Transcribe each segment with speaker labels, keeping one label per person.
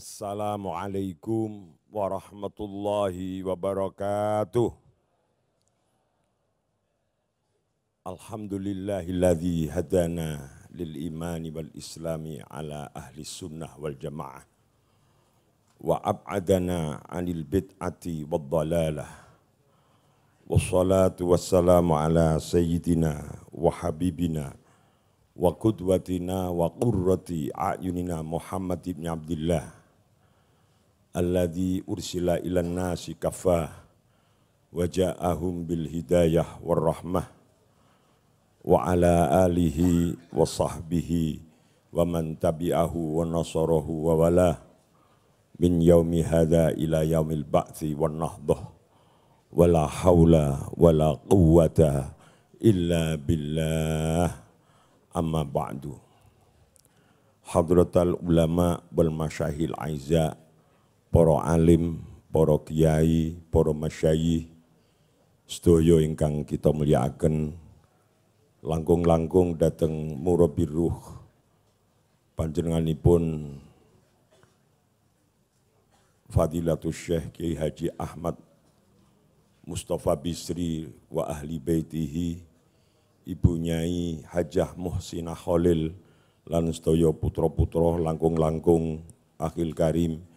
Speaker 1: Assalamualaikum warahmatullahi wabarakatuh. Alhamdulillahilladzi hadana lil imani wal islami ala ahli sunnah wal jamaah wa ab'adana anil bid'ati wad dalalah wassalatu wassalamu ala sayyidina wa habibina wa qudwatina wa qurrati a'yunina Muhammad ibn Abdullah alladhi ursila ilan nasi kafah wa ja'ahum bil hidayah war rahmah wa ala alihi wa sahbihi wa man tabi'ahu wa nasarahu wa wala min yaumi hadha ila yaumil ba'thi wan nahdah wala haula wala quwwata illa billah amma ba'du hadratal ulama wal masyahil aizza para alim, para kiai, para masyayi, stojo ingkang kita mulyakaken langkung-langkung dateng murabi panjenenganipun Fadilatul Syekh Kiai Haji Ahmad Mustafa Bisri wa ahli baitihi Ibu Nyai Hajah Muhsinah Khalil lan stojo putra-putra langkung-langkung Akhil Karim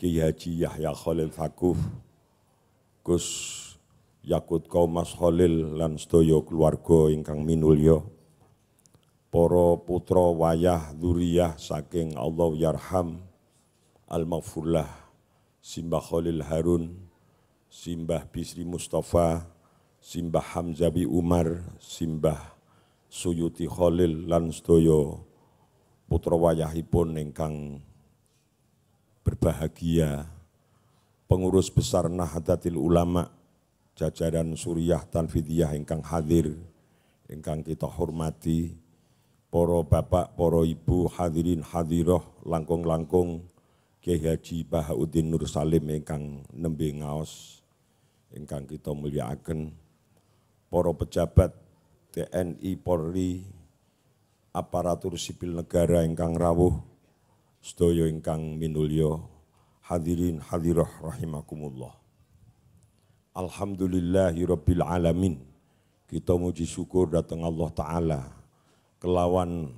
Speaker 1: Kiai Haji Yahya Khalil Fakuf, Gus Yakut Kau Mas Khalil lan sedaya keluarga ingkang minulya, Poro putra wayah Duriyah saking Allah yarham Al-Maghfurlah Simbah Khalil Harun, Simbah Bisri Mustafa, Simbah Hamzabi Umar, Simbah Suyuti Khalil lan sedaya putra wayahipun ingkang berbahagia pengurus besar Nahdlatul Ulama jajaran Suriah Tanfidiyah ingkang hadir ingkang kita hormati poro bapak, poro ibu, hadirin hadiroh, langkung-langkung Kiai Haji Bahauddin Nur Salim ingkang nembe ngaos ingkang kita mulyakaken poro pejabat TNI Polri aparatur sipil negara ingkang rawuh Sedoyo ingkang minulyo hadirin hadirah rahimakumullah. Alhamdulillahi rabbil alamin. Kita muji syukur datang Allah taala kelawan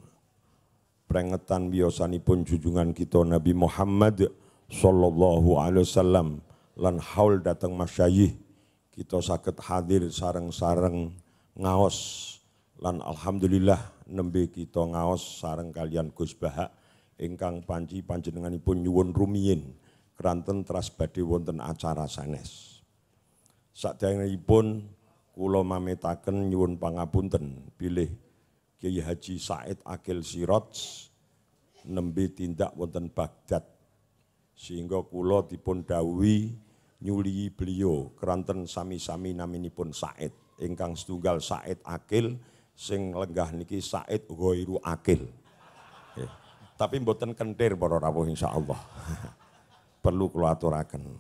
Speaker 1: prengetan biasanipun junjungan kita Nabi Muhammad sallallahu alaihi wasallam lan haul datang masyayih kita sakit hadir sarang-sarang ngaos lan alhamdulillah nembe kita ngaos sarang kalian Gus Bahak ingkang panci panjenenganipun nyuwun rumiyin keranten teras badhe wonten acara sanes. Sakdangunipun kula mametaken nyuwun pangapunten bilih Kyai Haji Said Akil Sirot nembe tindak wonten Baghdad sehingga kula dipun dawuhi nyuli beliau keranten sami-sami naminipun Said ingkang setunggal Said Akil sing lenggah niki Said Ghairu Akil tapi mboten kentir para rawuh insyaallah. Perlu kula aturaken.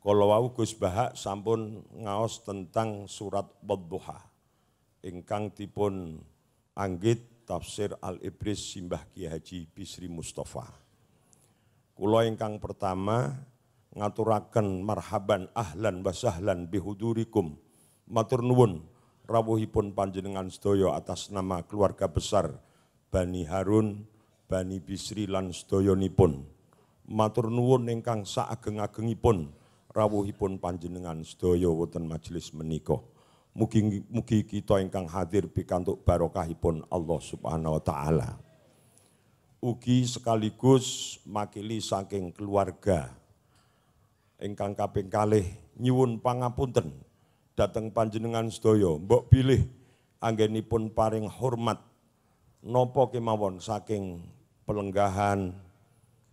Speaker 1: kula wau Gus Bahak sampun ngaos tentang surat Wadduha ingkang dipun anggit tafsir Al-Ibris Simbah Ki Haji Bisri Mustafa. Kula ingkang pertama ngaturaken marhaban ahlan wa sahlan bihudurikum. Matur nuwun rawuhipun panjenengan sedaya atas nama keluarga besar Bani Harun Bani Bisri lan sedoyonipun. Matur nuwun ingkang saageng-agengipun rawuhipun panjenengan sedaya wonten majelis menika. Mugi mugi kita ingkang hadir pikantuk barokahipun Allah Subhanahu wa taala. Ugi sekaligus makili saking keluarga ingkang kaping kalih nyuwun pangapunten dateng panjenengan sedaya mbok bilih anggenipun paring hormat nopo kemawon saking pelenggahan,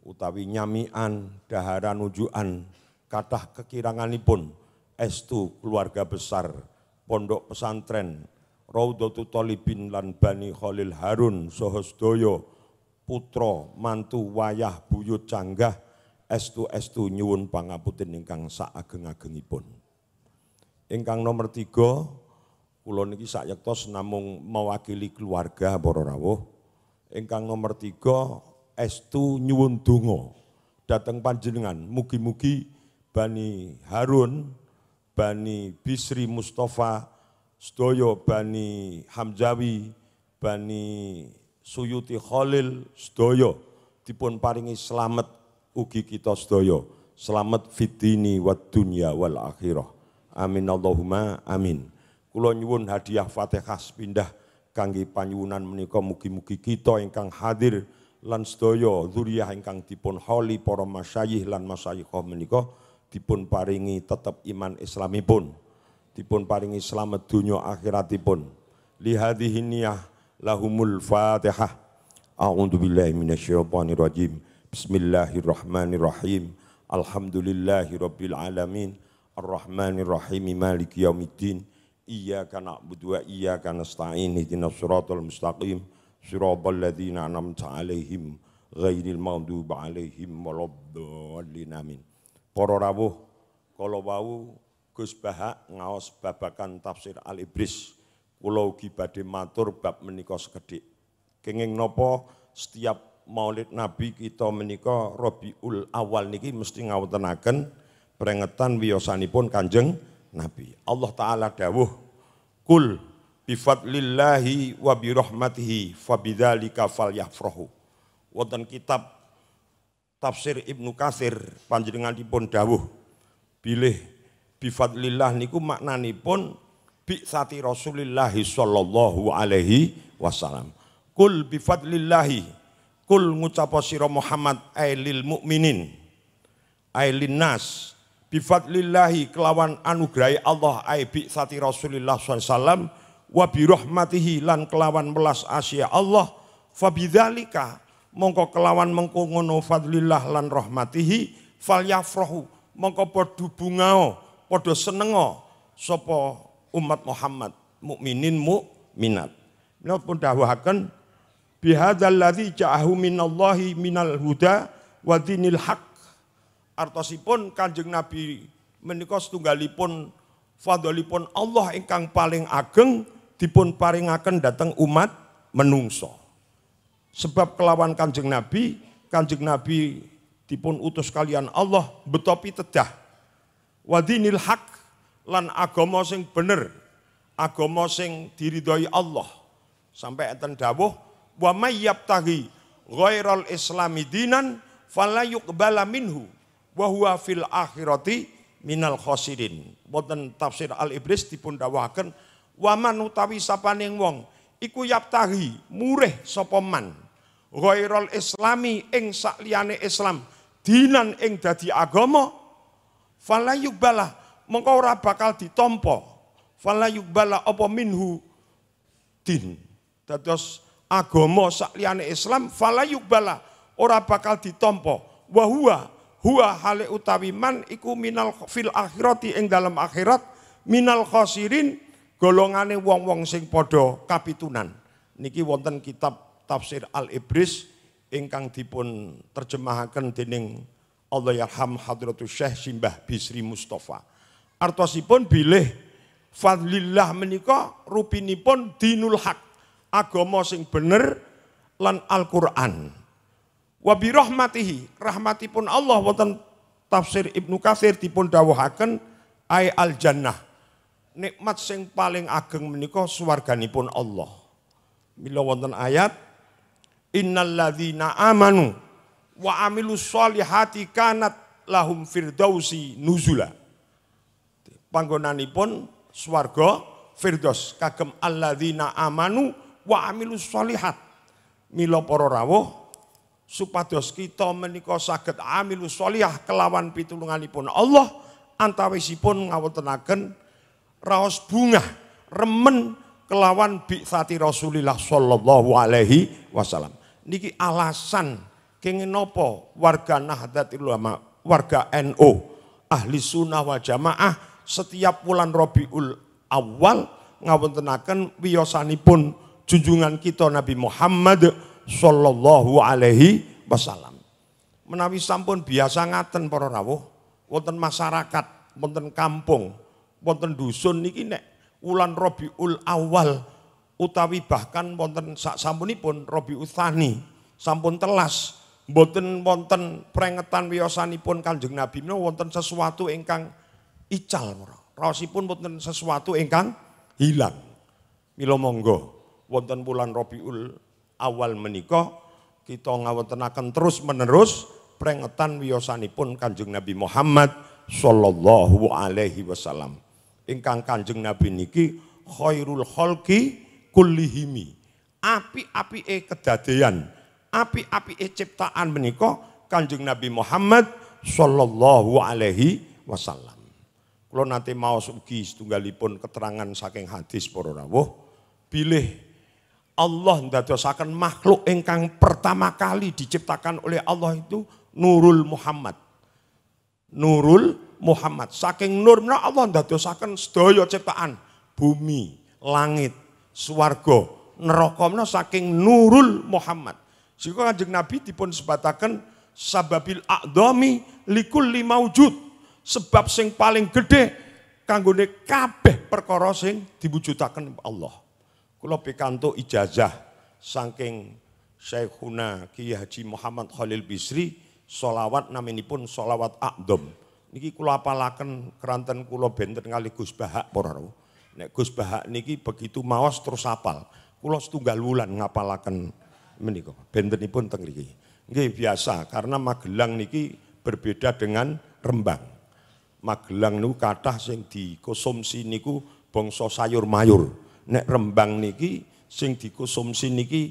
Speaker 1: utawi nyamian, daharan ujuan, kathah kekiranganipun estu keluarga besar pondok pesantren Raudhatu Thalibin lan Bani Khalil Harun saha sedaya putra mantu wayah buyut canggah estu-estu nyuwun pangapunten ingkang sak ageng-agengipun. Ingkang nomor tiga, kula niki sak namung mewakili keluarga para rawuh ingkang nomor tiga estu nyuwun dungo, dateng panjenengan mugi-mugi Bani Harun Bani Bisri Mustafa Sdoyo, Bani Hamzawi Bani Suyuti Khalil Sdoyo, dipun paringi selamat ugi kita Sdoyo, selamat fitini wa dunya wal akhirah amin Allahumma amin kula nyuwun hadiah Fatihah pindah kangge panyuwunan menika mugi-mugi kita ingkang hadir lan sedaya zuriyah ingkang dipun holi para masyayih lan masyayikha menika dipun paringi tetep iman islamipun dipun paringi selamat dunia akhiratipun li hadhihi niyah lahumul fatihah a'udzu billahi minasyaitonir rajim bismillahirrahmanirrahim alhamdulillahi rabbil alamin arrahmanirrahim maliki yaumiddin karena na'budu Iya karena nasta'in ihdinas siratal mustaqim siratal ladzina Namta 'alaihim ghairil maghdubi 'alaihim waladdallin amin. Para rawuh kala wau Gus Bahak ngawas babakan tafsir Al-Ibris kula ugi matur bab menikah sekedik Kenging Nopo setiap Maulid Nabi kita menikah Robiul Awal niki mesti ngawontenaken prengetan wiyosanipun Kanjeng nabi. Allah taala dawuh, "Kul bifadlillahi wa bi rahmatihi kafal yafrohu Wonten kitab tafsir Ibnu Katsir panjenenganipun dawuh, bilih bifadlillah niku pon bi sati Rasulillahi sallallahu alaihi wasallam. Kul bifadlillahi Kul ngucapa sira Muhammad ailil mukminin ailin nas bifadlillahi kelawan anugerai Allah aibi sati Rasulillah SAW wa lan kelawan melas asya Allah fabidhalika mongko kelawan mengko fadlillah lan rahmatihi falyafrahu mongko padha bungao podo senengo sopo umat Muhammad mukminin mukminat minat, pun dahwakan bihadzal ladzi ja'ahu minallahi minal huda wa dinil haq Artosipun Kanjeng Nabi menikos setunggalipun fadolipun Allah ingkang paling ageng dipun paringaken datang umat menungso. Sebab kelawan Kanjeng Nabi, Kanjeng Nabi dipun utus kalian Allah betopi tedah. Wadinil hak lan agama sing bener, agama sing diridhoi Allah. Sampai enten dawuh wa mayyab yabtaghi ghairal islami dinan fala yuqbala minhu wa huwa fil akhirati minal khosirin. Wonten tafsir Al Iblis dipun dawahaken waman utawi sapaning wong iku yaptahi murih sapa man ghairul islami ing sakliyane Islam dinan ing dadi agama falayubala mengko ora bakal ditampa falayubala apa minhu din dados agama sakliyane Islam falayubala ora bakal ditampa wa huwa huwa hale utawi man iku minal fil akhirati ing dalam akhirat minal khasirin golongane wong-wong sing padha kapitunan. Niki wonten kitab tafsir Al-Ibris ingkang dipun terjemahaken dening Allah yarham hadratus Syekh Simbah Bisri Mustafa. Artosipun bilih fadlillah menika rupinipun dinul hak, agama sing bener lan Al-Qur'an. Wabirohmatihi, rahmatipun Allah wonten tafsir Ibnu Katsir dipun dawuhaken ay al jannah. Nikmat sing paling ageng menika swarganipun Allah. Mila wonten ayat innalladzina amanu wa amilus sholihati kanat lahum firdausi nuzula. Panggonanipun swarga firdaus kagem alladzina amanu wa amilus sholihat. Mila para rawuh supados kita menika saged amilu sholihah kelawan pitulunganipun Allah antawisipun ngawontenaken raos bunga, remen kelawan bi'sati Rasulillah sallallahu alaihi wasallam. Niki alasan kenging napa warga Nahdlatul Ulama, warga NU, NO, ahli sunnah wal jamaah setiap bulan Rabiul Awal ngawontenaken wiyosanipun junjungan kita Nabi Muhammad sallallahu alaihi wasallam. Menawi sampun biasa ngaten para rawuh, wonten masyarakat, wonten kampung, wonten dusun niki nek wulan Rabiul Awal utawi bahkan wonten sak sampunipun Rabiul Tsani sampun telas boten wonten prengetan wiyosanipun Kanjeng Nabi menawa wonten sesuatu ingkang ical raosipun wonten sesuatu ingkang hilang mila monggo wonten bulan Rabiul awal menikah kita ngawetenaken terus menerus prengetan wiyosanipun Kanjeng Nabi Muhammad sallallahu alaihi wasallam. Ingkang Kanjeng Nabi niki khairul holki kullihimi. api e kedadean, api e ciptaan menikah Kanjeng Nabi Muhammad sallallahu alaihi wasallam. Kula nate maos ugi setunggalipun keterangan saking hadis para rawuh Allah ndadosaken makhluk ingkang pertama kali diciptakan oleh Allah itu Nurul Muhammad. Nurul Muhammad. Saking nur menika Allah ndadosaken sedaya ciptaan, bumi, langit, swarga, neraka saking Nurul Muhammad. Sehingga Kanjeng Nabi dipun sebatakan sababil a'dami likul lima wujud Sebab sing paling gede kanggone kabeh perkara sing diwujudaken Allah. Kulo pikantuk ijazah saking Syekhuna Kiai Haji Muhammad Khalil Bisri solawat pun solawat akdom. Niki kulo apalaken keranten kulo benten kali Gus Bahak pororo Nek Gus Bahak niki begitu mawas terus apal. Kulo setunggal wulan ngapalaken meniko. bentenipun teng niki. Nggih biasa karena Magelang niki berbeda dengan Rembang. Magelang niku kathah sing dikonsumsi niku bangsa sayur mayur nek Rembang niki sing dikonsumsi niki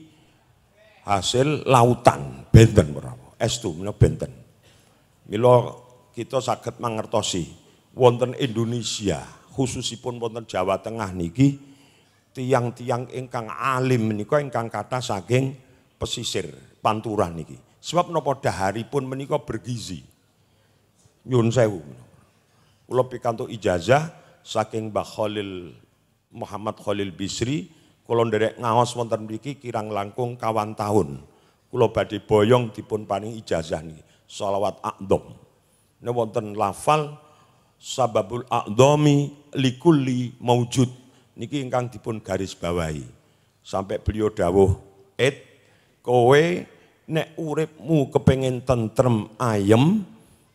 Speaker 1: hasil lautan benten Es tuh, mila benten mila kita sakit mangertosi wonten Indonesia khususipun wonten Jawa Tengah niki tiang-tiang ingkang alim menika ingkang kata saking pesisir panturan niki sebab dahari pun menika bergizi nyun sewu kula pikantuk ijazah saking Mbah Khalil Muhammad Khalil Bisri kula nderek ngawas wonten mriki kirang langkung kawan tahun. Kula badhe boyong dipun paning ijazah niki selawat akdom. ne wonten lafal sababul akdomi likulli maujud niki ingkang dipun garis bawahi. Sampai beliau dawuh, "Et kowe nek uripmu kepengen tentrem ayem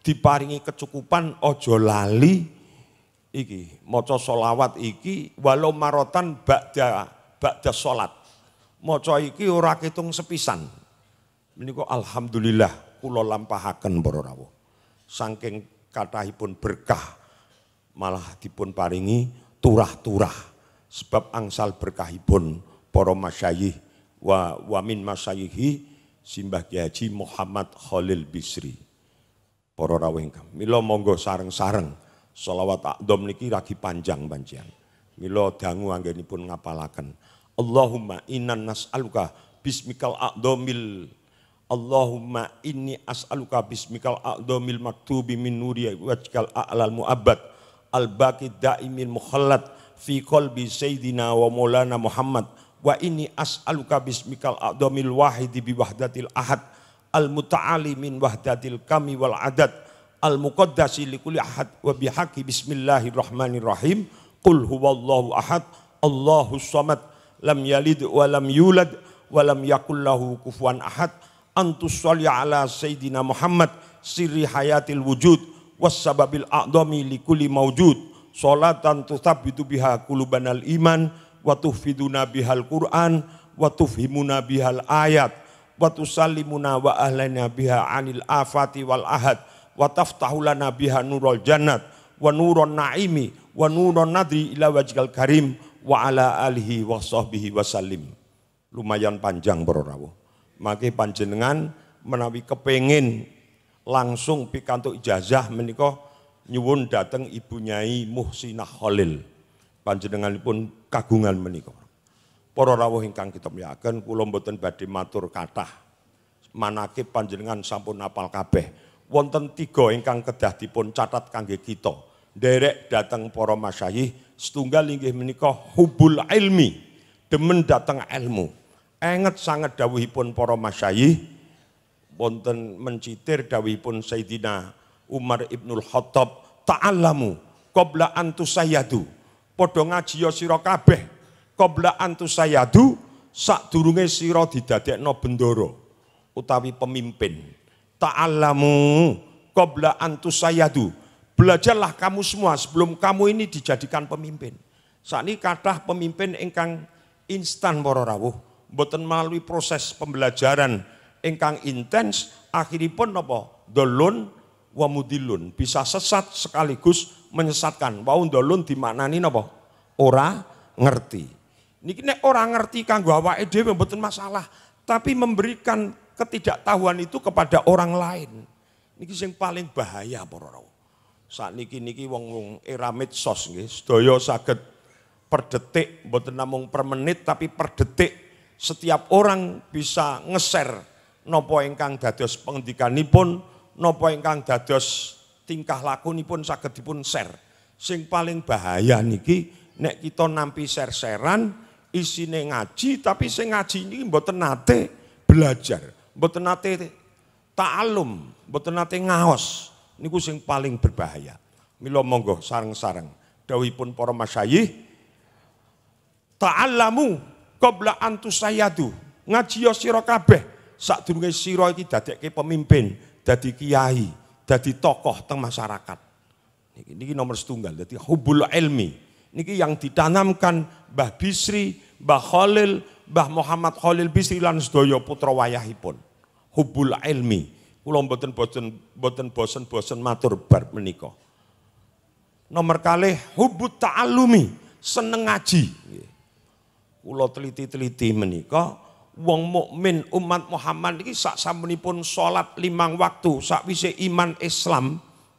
Speaker 1: diparingi kecukupan ojo lali iki maca solawat iki walau marotan bakda ba'da salat. Maca iki ora ketung sepisan. Menika alhamdulillah kula lampahaken para rawuh. Saking kathahipun berkah malah dipun paringi turah-turah sebab angsal berkahipun para masyayih wa wamin masyayihi Simbah Kiai Haji Muhammad Khalil Bisri. Para rawuh ingkang mila monggo sareng-sareng Salawat akdom niki lagi panjang panjang. Milo dangu pun ngapalakan. Allahumma innan nas'aluka bismikal akdomil Allahumma inni as'aluka bismikal akdomil maktubi min nuri wajkal a'lal mu'abad. al baki da'imil mukhalat fi kolbi sayyidina wa maulana Muhammad wa inni as'aluka bismikal akdomil wahidi bi wahdatil ahad al-muta'ali min wahdatil kami wal adad al-muqaddasi li kulli ahad wa bihaqi bismillahirrahmanirrahim qul huwallahu ahad Allahu samad lam yalid wa lam yulad wa lam yakul lahu kufuwan ahad antus sholli ala sayidina Muhammad sirri hayatil wujud sababil a'dami li kulli mawjud sholatan tutabbitu biha qulubanal iman wa tuhfiduna bihal Qur'an wa tufhimuna bihal ayat wa tusallimuna wa ahlana biha anil afati wal ahad wa taftahu lana biha nurul jannat wa nurun naimi wa nurun nadri ila wajhal karim wa ala alihi wa sahbihi wasallim. Lumayan panjang bro rawuh. Maki panjenengan menawi kepengin langsung pikantuk ijazah menika nyuwun dateng Ibu Nyai Muhsinah Khalil. pun kagungan menika. Para rawuh ingkang kita miyaken kula mboten badhe matur kathah. Manakib panjenengan sampun apal kabeh wonten tiga ingkang kedah dipun catat kangge kita. Derek datang para masyayih setunggal inggih menika hubul ilmi, demen datang ilmu. Enget sangat dawuhipun para masyayih wonten mencitir dawuhipun Sayyidina Umar Ibnul Khattab ta'allamu qabla antusayadu padha ngaji ya sira kabeh qabla antusayadu sadurunge sira didadekno bendoro utawi pemimpin ta'allamu qabla antusayadu. Belajarlah kamu semua sebelum kamu ini dijadikan pemimpin. Saat ini kata pemimpin engkang instan para rawuh, mboten melalui proses pembelajaran engkang intens akhiripun apa? Dolun wa mudilun, bisa sesat sekaligus menyesatkan. Wau dolun dimaknani apa? Ora ngerti. Ini orang ngerti kanggo awake dhewe mboten masalah, tapi memberikan ketidaktahuan itu kepada orang lain. Niki sing paling bahaya para Saat niki niki wong wong era medsos nggih, sedaya saged per detik mboten namung per menit tapi per detik setiap orang bisa ngeser nopo ingkang dados pengendikanipun, nopo ingkang dados tingkah laku lakunipun saged dipun share. Sing paling bahaya niki nek kita nampi ser-seran isine ngaji tapi sing ngaji niki mboten nate belajar mboten nate ta'alum, mboten nate ngaos niku sing paling berbahaya. Mila monggo sareng-sareng dawuhipun para bela ta'allamu qabla antusayadu ngaji sira kabeh sadurunge sira iki dadekke pemimpin dadi kiai dadi tokoh teng masyarakat niki, niki nomor setunggal Jadi hubul ilmi niki yang ditanamkan Mbah Bisri Mbah Khalil Mbah Muhammad Khalil Bisri lan putra wayahipun hubul ilmi. Kula mboten boten boten bosen-bosen matur bar menika. Nomor kalih hubut taalumi seneng ngaji. Kula teliti-teliti menika wong mukmin umat Muhammad iki sak sampunipun salat limang waktu Sak wise iman Islam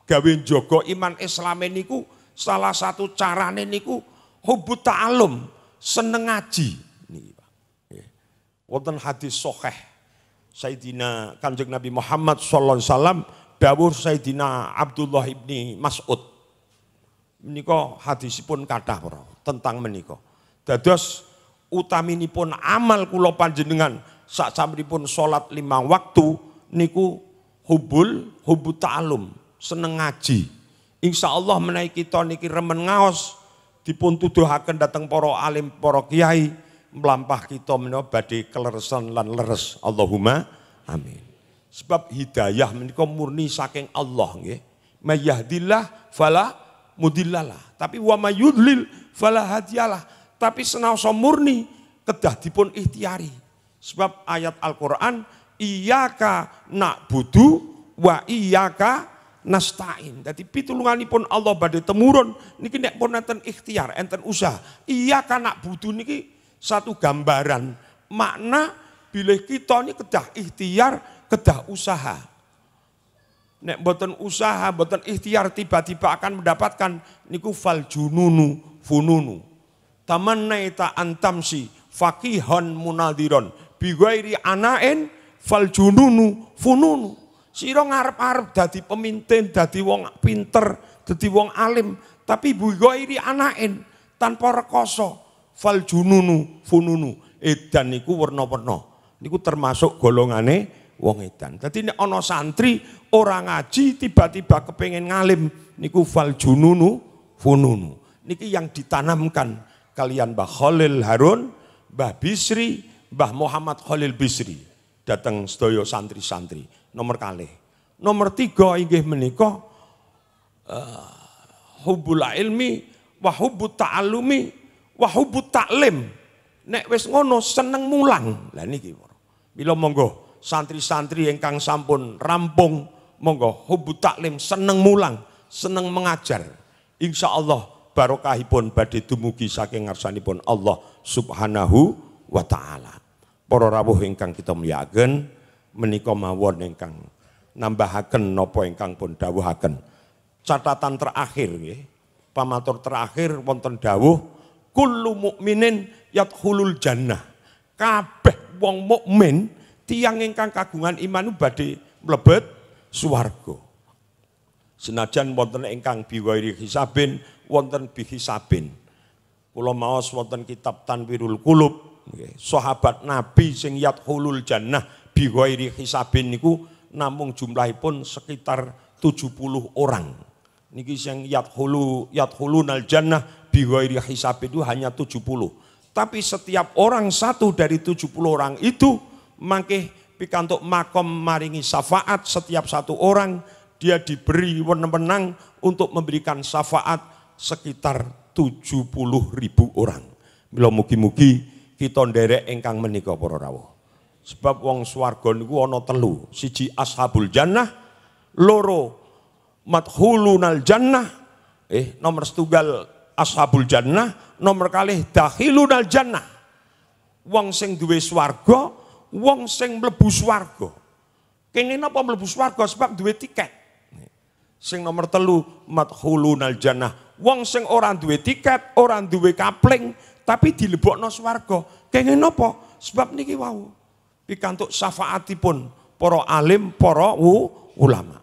Speaker 1: gawe joko iman Islam niku salah satu carane niku hubut taalum seneng ngaji niki Pak. Wonten hadis sahih Sayyidina Kanjeng Nabi Muhammad sallallahu alaihi wasallam dawuh Sayyidina Abdullah ibni Mas'ud. Menika hadisipun kathah para tentang menika. Dados utaminipun amal kula panjenengan sak sampunipun salat lima waktu niku hubul hubu ta'alum, seneng ngaji. Insya Allah menaiki kita niki remen ngaos dipun tuduhaken dateng para alim para kiai melampah kita menawa badhe keleresan lan leres. Allahumma amin. Sebab hidayah menika murni saking Allah nggih. Mayyahdillah fala mudillalah. Tapi wa mayudlil fala hadiyalah. Tapi senaosa murni kedah dipun ikhtiari. Sebab ayat Al-Qur'an iyyaka na'budu wa iyyaka nastain. Dadi pitulunganipun Allah badhe temurun niki nek pun enten ikhtiar, enten usaha. Iya na'budu butuh niki satu gambaran makna bila kita ini kedah ikhtiar, kedah usaha. Nek boten usaha, boten ikhtiar tiba-tiba akan mendapatkan niku fal jununu fununu. naita antamsi fakihon munadiron bigoiri anain fal jununu fununu. Siro ngarep-arep dadi pemimpin, dadi wong pinter, dadi wong alim, tapi bigoiri anain tanpa rekoso fal jununu fununu edan niku werna-werna niku termasuk golongane wong edan dadi ini ono santri orang ngaji tiba-tiba kepengen ngalim niku fal jununu fununu niki yang ditanamkan kalian Mbah Khalil Harun Mbah Bisri Mbah Muhammad Khalil Bisri datang sedaya santri-santri nomor kali nomor tiga inggih menika uh, eh, hubul ilmi wa hubbut wahubut taklim. Nek wis ngono seneng mulang. Lah niki. Mila monggo santri-santri ingkang sampun rampung monggo hubut taklim seneng mulang, seneng mengajar. Insya Allah barokahipun badhe dumugi saking ngarsanipun Allah Subhanahu wa taala. Para rawuh ingkang kita mulyakaken menika mawon ingkang nambahaken napa ingkang pun dawuhaken. Catatan terakhir nggih, pamatur terakhir wonten dawuh kullu mukminin yadkhulul jannah. Kabeh wong mukmin tiang ingkang kagungan iman badhe mlebet swarga. Senajan wonten ingkang biwairi hisabin, wonten bihisabin. Kula maos wonten kitab Tanwirul Qulub, sahabat Nabi sing yadkhulul jannah biwairi hisabin niku namung jumlahipun sekitar 70 orang. Niki sing yadkhulu yadkhulunal jannah biwairi hisab itu hanya 70. Tapi setiap orang satu dari 70 orang itu mangke pikantuk makom maringi syafaat setiap satu orang dia diberi wenang-wenang untuk memberikan syafaat sekitar 70 ribu orang. Bila mugi-mugi kita nderek engkang menikah para rawo Sebab wong swargon niku ana telu, siji ashabul jannah, loro madhulunal jannah, eh nomor setunggal ashabul jannah nomor kalih dakhilunal jannah wong sing duwe swarga wong sing mlebu swarga kene napa mlebu swarga sebab duwe tiket sing nomor telu madkhulunal jannah wong sing ora duwe tiket ora duwe kapling tapi dilebokno swarga kene napa sebab niki wau pikantuk syafaatipun para alim para ulama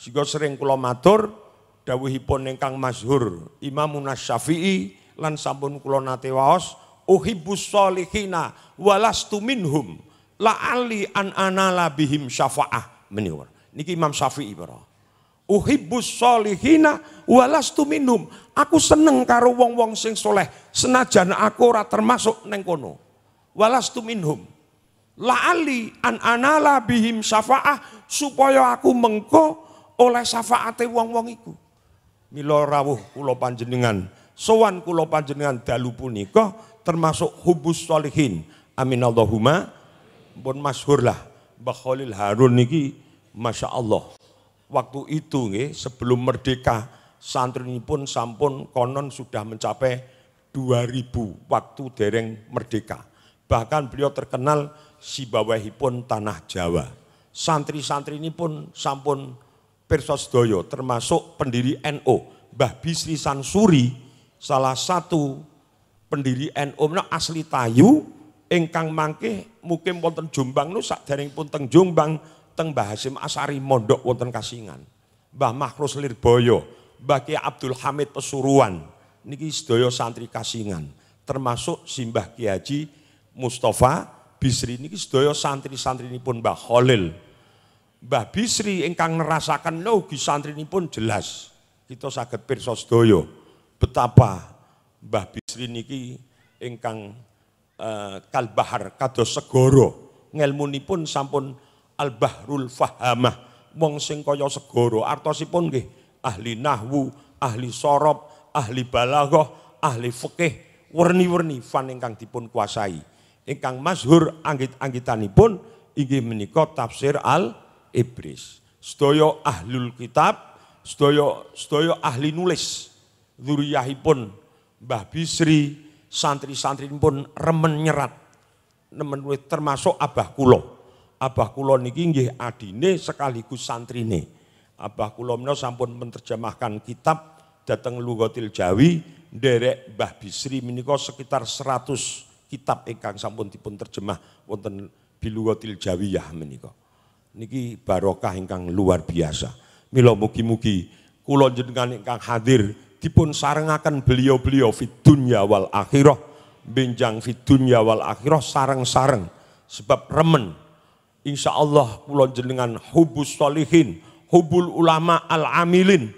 Speaker 1: sehingga sering kula matur dawuhipun ingkang masyhur Imamuna Syafi'i lan sampun kula nate waos uhibbus solihina walastu minhum la ali an anala bihim syafa'ah meniwar niki Imam Syafi'i bro. uhibbus solihina walastu minhum aku seneng karo wong-wong sing soleh senajan aku ora termasuk neng kono walastu minhum la ali an anala bihim syafa'ah supaya aku mengko oleh syafaate wong-wong iku Milo rawuh kulo panjenengan sowan kulo panjenengan dalu punika termasuk hubus solihin amin Allahumma pun lah Mbah Khalil Harun niki Masya Allah waktu itu nge, sebelum merdeka santri ini pun sampun konon sudah mencapai 2000 waktu dereng merdeka bahkan beliau terkenal si bawahipun tanah Jawa santri-santri ini pun sampun Persosdoyo, termasuk pendiri NU, NO, Mbah Bisri Sansuri salah satu pendiri NU NO, asli Tayu ingkang mangke Mungkin wonten Jombang nu pun teng Jombang teng Mbah Hasim Asari mondok wonten Kasingan. Mbah Makroselir Lirboyo, Mbah Kiai Abdul Hamid Pesuruan niki sedaya santri Kasingan termasuk Simbah Kiai Haji Mustafa Bisri niki sedaya santri-santrinipun Mbah Khalil Mbah Bisri ingkang nerasakan ini pun jelas. Kita saged pirsa sedaya betapa Mbah Bisri niki ingkang uh, kalbahar ngelmu segara pun sampun al-bahrul fahamah wong sing kaya artosipun nggih ahli nahwu, ahli sorop, ahli balago ahli fikih werni-werni fan ingkang dipun kuasai. Ingkang masyhur anggit-anggitanipun inggih menika tafsir al iblis. Sedaya ahlul kitab, sedaya sedaya ahli nulis. Dzuriyahipun Mbah Bisri, santri-santri pun remen nyerat. Nemen termasuk abah Kulo. Abah Kulo niki nggih adine sekaligus santrine. Abah Kulo nyo sampun menerjemahkan kitab dateng lugotil Jawi derek Mbah Bisri menika sekitar 100 kitab ingkang sampun dipun terjemah wonten Jawi ya menika niki barokah ingkang luar biasa. Milo mugi-mugi kula jenengan ingkang hadir dipun sarengaken beliau-beliau fitunya dunya wal akhirah benjang fitunya dunya wal akhirah sareng-sareng sebab remen insya Allah kula jenengan hubus solihin hubul ulama al amilin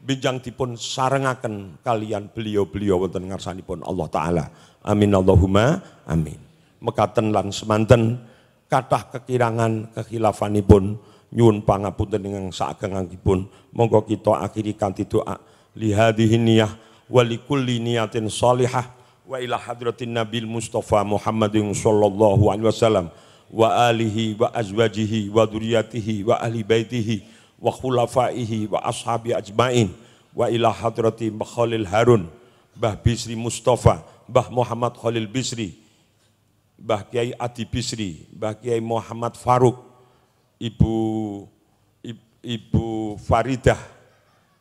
Speaker 1: binjang dipun sarengaken kalian beliau-beliau wonten ngarsanipun Allah taala amin Allahumma amin mekaten lan semanten kathah kekirangan kekhilafanipun nyuwun pangapunten ingkang saagengipun monggo kita akhiri kanthi doa li hadhihi niyah wa li kulli niyatin shalihah wa ila hadratin nabil mustofa Muhammadin sallallahu alaihi wasallam wa alihi wa azwajihi wa dzurriyyatihi wa ahli baitihi wa khulafaihi wa ashabi ajmain wa ila hadrati Khalil Harun Mbah Bisri Mustafa bah Muhammad Khalil Bisri Mbah Kiai Adi Bisri, Mbah Kiai Muhammad Faruk, Ibu Ibu Faridah,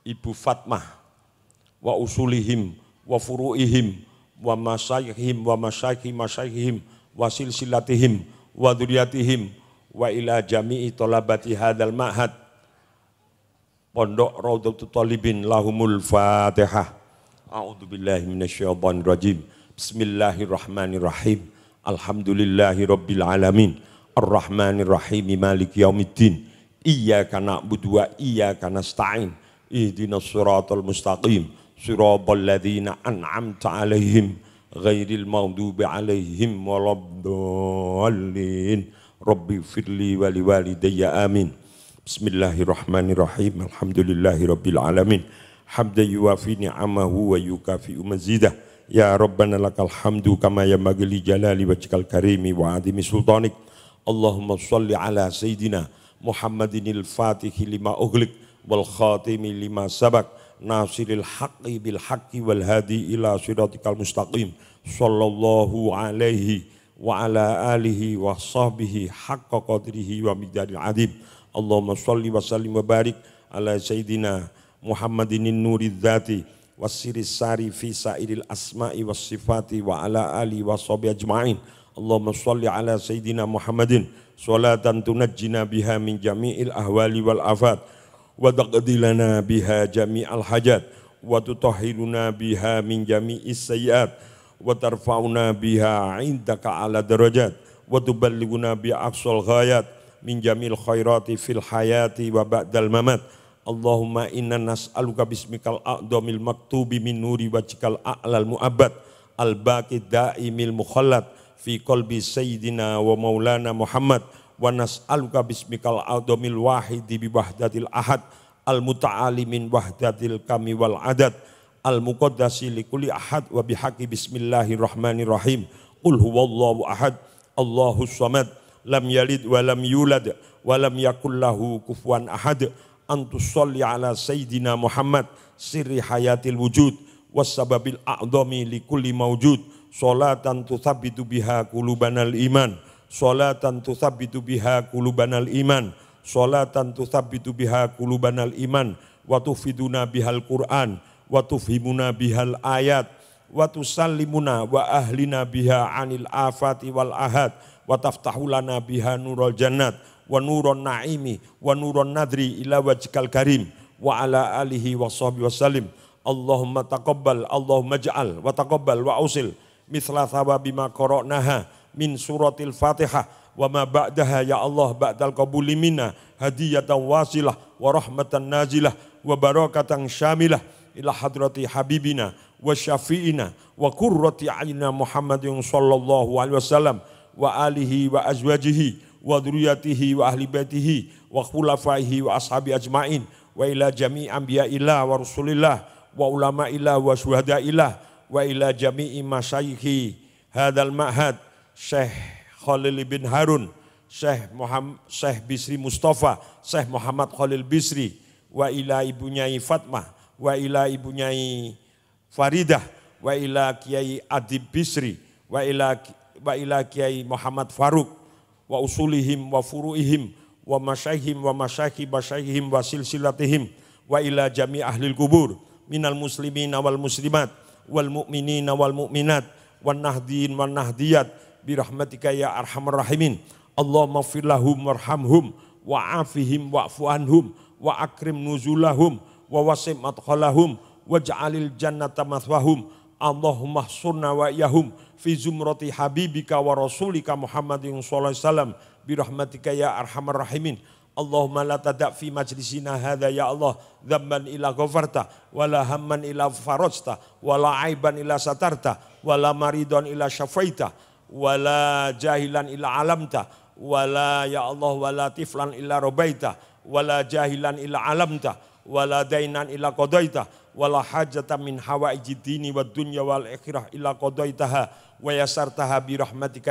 Speaker 1: Ibu Fatmah, wa usulihim, wa furuihim, wa masyayihim, wa masyayih masyayihim, wa silsilatihim, wa duriatihim, wa ila jami'i tolabati hadal ma'had. Pondok Raudatul Talibin lahumul fatihah. A'udzubillahi minasyaitonirrajim. Bismillahirrahmanirrahim. Alhamdulillahi Rabbil Alamin Ar-Rahmanir Rahim Malik Yaumiddin Iyaka na'budu wa iyaka nasta'in Ihdinas suratul mustaqim Siratal ladzina an'amta 'alaihim ghairil maghdubi 'alaihim Rabbi firli wali liwalidayya amin Bismillahirrahmanirrahim Alhamdulillahi Rabbil Alamin Hamdan yuwafi ni'amahu wa yukafi mazidah Ya Rabbana lakal hamdu kama ya magili jalali cikal karimi wa adimi sultanik. Allahumma salli ala sayyidina Muhammadinil fatihi lima uglik wal khatimi lima sabak nasiril haqqi bil haqqi wal hadi ila siratikal mustaqim sallallahu alaihi wa ala alihi wa sahbihi haqqa qadrihi wa miqdaril adib Allahumma salli wa sallim wa barik ala sayyidina Muhammadinin nuri al-Dhati wasiri sari fi sa'iril asma'i was sifati wa ala ali wa sahbihi ajma'in. Allahumma sholli ala sayyidina Muhammadin salatan tunajjina biha min jami'il ahwali wal afat wa taqdilana biha jami'al hajat wa tutahhiruna biha min jami'is sayyiat wa tarfa'una biha 'indaka ala darajat wa tuballighuna bi aqsal ghayat min jamiil khairati fil hayati wa ba'dal mamat Allahumma inna nas'aluka bismikal adomil maktubi min nuri wajikal a'lal mu'abad al baqid da'imil mukhalat fi kolbi sayyidina wa maulana Muhammad wa nas'aluka bismikal a'dhamil wahidi bi wahdatil ahad al-muta'alimin wahdatil kami wal adad al-muqaddasi likuli ahad wa bihaqi bismillahirrahmanirrahim qul huwallahu ahad Allahu samad lam yalid wa lam yulad wa lam yakul lahu ahad ya ala sayyidina Muhammad sirri hayatil wujud wassababil a'dami li kulli mawjud sholatan tuthabbitu biha qulubanal iman sholatan tuthabbitu biha qulubanal iman sholatan tuthabbitu biha qulubanal iman wa tufiduna bihal Qur'an wa tufhimuna bihal ayat wa tusallimuna wa ahlina biha anil afati wal ahad wa taftahulana biha nurul jannat wa nuron naimi wa nuron nadri ila wajikal karim wa ala alihi wa sahbihi wa salim. Allahumma taqabbal, Allahumma ja'al wa taqabbal wa usil mithla thawabi ma qara'naha min suratil fatihah wa ma ba'daha ya Allah ba'dal qabuli minna hadiyatan wasilah wa rahmatan nazilah wa barakatan syamilah ila hadrati habibina wa syafi'ina wa kurrati ayna Muhammadin sallallahu alaihi wasallam wa alihi wa azwajihi wa duriyatihi wa ahli baitihi wa khulafaihi wa ashabi ajmain wa ila jami'i anbiya'illah wa rusulillah wa ulama'illah wa syuhada'illah wa ila jami'i masyayikhi hadal ma'had Syekh Khalil bin Harun Syekh Muhammad Syekh Bisri Mustafa Syekh Muhammad Khalil Bisri wa ila ibunya Fatmah wa ila ibunya Faridah wa ila Kiai Adib Bisri wa ila wa ila Kiai Muhammad Faruk wa usulihim wa furuihim wa masyayihim wa masyayih basyayihim wa silsilatihim wa ila jami ahlil kubur minal muslimin wal muslimat wal mu'minin wal mu'minat wan nahdin wan nahdiyat birahmatika ya arhamar rahimin Allahumma fir warhamhum wa afihim wa'fu anhum wa akrim nuzulahum wa wasim madkhalahum waj'alil jannata mathwahum Allahumma hsurna wa yahum fi zumrati habibika wa rasulika Muhammadin sallallahu alaihi wasallam bi rahmatika ya arhamar rahimin. Allahumma la tada' fi majlisina hadha ya Allah dhamban ila ghafarta wala hamman ila farajta wala aiban ila satarta wala maridon ila syafaita wala jahilan ila alamta wala ya Allah wala tiflan ila robaita wala jahilan ila alamta wala dainan illa qadaita wala hajata min hawa ijidini wad dunya wal akhirah illa qadaitaha wa yasartaha bi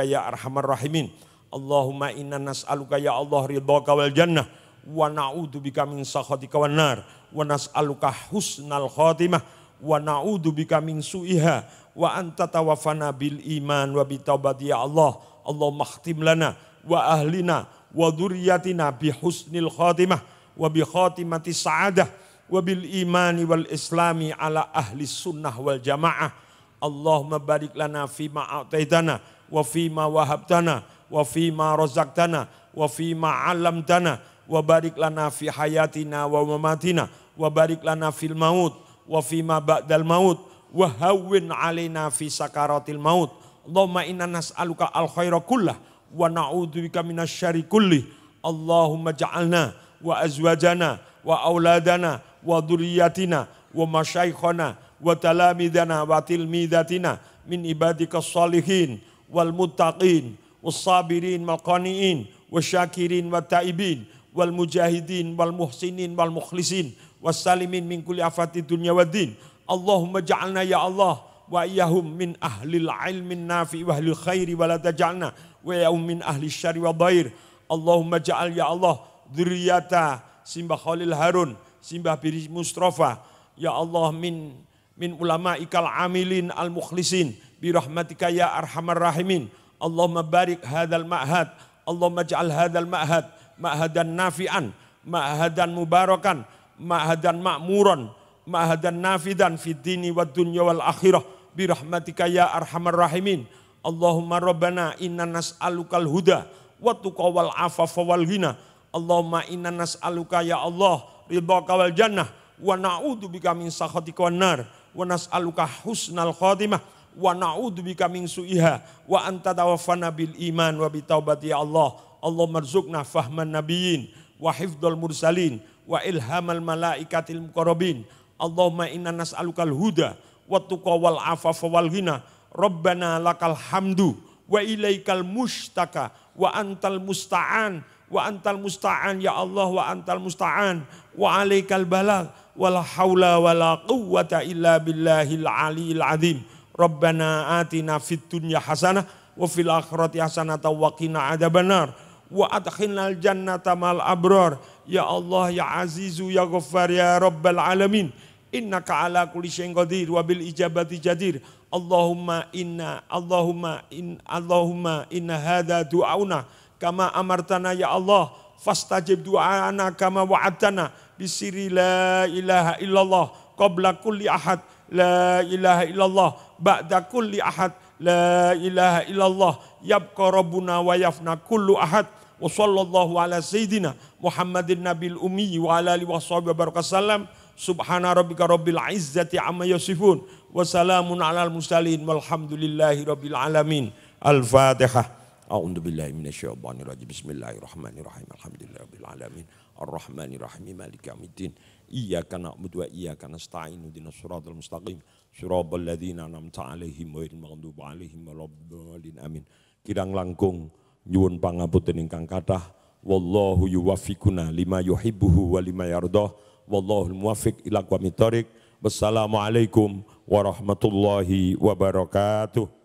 Speaker 1: ya arhamar rahimin Allahumma inna nas'aluka ya Allah ridhaka wal jannah wa na'udzu bika min sakhatika wan nar wa nas'aluka husnal khatimah wa na'udzu bika min su'iha wa anta tawaffana bil iman wa bi ya Allah Allahumma khtim lana wa ahlina wa dhurriyyatina bi husnil khatimah wa bi khatimati sa'adah wa bil imani wal islami ala ahli sunnah wal jamaah. Allahumma barik lana ma a'taitana wa ma wahabtana wa ma razaqtana wa ma 'allamtana wa barik lana fi hayatina wa mamatina wa barik lana fil maut wa ma ba'dal maut wa hawwin 'alaina fi sakaratil maut. Allahumma inna nas'aluka al khaira kullah wa na'udzubika minasy syarri kullih. Allahumma ja'alna wa azwajana wa auladana wa dhurriyyatina wa masyaikhana wa talamidana wa tilmidatina min ibadika salihin wal muttaqin والصابرين والقانئين والشاكرين والتائبين والمجاهدين والمحسنين والمخلصين والسالمين من كل آفات الدنيا والدين اللهم اجعلنا يا الله وإياهم من أهل العلم النافع وأهل الخير ولا تجعلنا وإياهم من أهل الشر والضير اللهم اجعل يا الله Duriyata, Simbah Khalil Harun, Simbah Biri Mustrofa Ya Allah min min ulama ikal amilin al mukhlisin bi rahmatika ya arhamar rahimin. Allah mabarik hadal ma'had, Allah maj'al hadal ma'had ma'hadan nafi'an, ma'hadan mubarakan, ma'hadan ma'muran, ma'hadan nafidan nafi dini wa dunya wal akhirah bi rahmatika ya arhamar rahimin. Allahumma rabbana inna nas'alukal huda wa tuqawal afafa ghina Allahumma inna nas'aluka ya Allah ridhaka wal jannah wa bika min sakhatika wan nar wa nas'aluka husnal khatimah wa bika min su'iha wa anta tawaffana bil iman wa bi taubati ya Allah Allah marzuqna fahman nabiyyin wa hifdzal mursalin wa ilhamal malaikatil muqarrabin Allahumma inna al huda wa tuqa wal afafa wal ghina Rabbana lakal hamdu wa ilaikal mustaka wa antal musta'an wa antal musta'an ya Allah wa antal musta'an wa alaikal balagh wala haula wala quwwata illa billahil aliyil azim rabbana atina fid dunya hasanah wa fil akhirati hasanah wa qina adzabannar wa adkhilnal jannata mal abrar ya Allah ya azizu ya ghaffar ya rabbal alamin innaka ala kulli syai'in qadir wa bil ijabati jadir Allahumma inna Allahumma in Allahumma inna hadza du'auna kama amartana ya Allah fastajib du'ana kama wa'adtana bisiri la ilaha illallah qabla kulli ahad la ilaha illallah ba'da kulli ahad la ilaha illallah yabqa rabbuna wa yafna kullu ahad wa sallallahu ala sayyidina Muhammadin nabil ummi wa ala alihi wa sahbihi wa subhana rabbika rabbil izzati amma yasifun wa salamun alal mursalin walhamdulillahi rabbil alamin al-fatihah A'udzu billahi minasyaitonir rajim. Bismillahirrahmanirrahim. Alhamdulillahirabbil alamin. Arrahmanirrahim. rahim. Maliki yaumiddin. Iyyaka na'budu wa iyyaka nasta'in. Ihdinash shiratal mustaqim. Shiratal ladzina an'amta 'alaihim ghairil maghdubi 'alaihim waladdallin. Amin. Kirang langkung nyuwun pangapunten ingkang kathah. Wallahu yuwaffiquna lima yuhibbuhu wa lima yardah. Wallahu muwaffiq ila aqwamit thoriq. Wassalamualaikum warahmatullahi wabarakatuh.